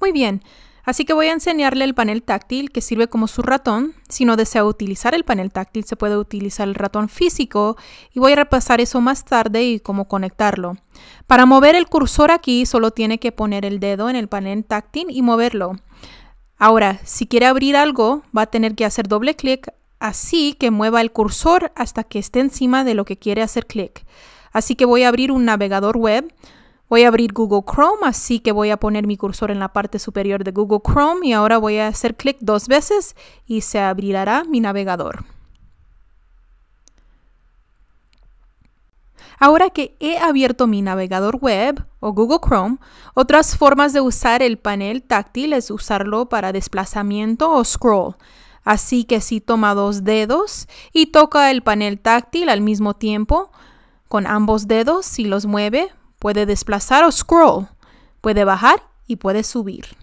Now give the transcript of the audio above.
Muy bien, así que voy a enseñarle el panel táctil que sirve como su ratón. Si no desea utilizar el panel táctil, se puede utilizar el ratón físico y voy a repasar eso más tarde y cómo conectarlo. Para mover el cursor aquí, solo tiene que poner el dedo en el panel táctil y moverlo. Ahora, si quiere abrir algo, va a tener que hacer doble clic así que mueva el cursor hasta que esté encima de lo que quiere hacer clic. Así que voy a abrir un navegador web. Voy a abrir Google Chrome, así que voy a poner mi cursor en la parte superior de Google Chrome y ahora voy a hacer clic dos veces y se abrirá mi navegador. Ahora que he abierto mi navegador web o Google Chrome, otras formas de usar el panel táctil es usarlo para desplazamiento o scroll. Así que si toma dos dedos y toca el panel táctil al mismo tiempo, con ambos dedos, si los mueve, puede desplazar o scroll, puede bajar y puede subir.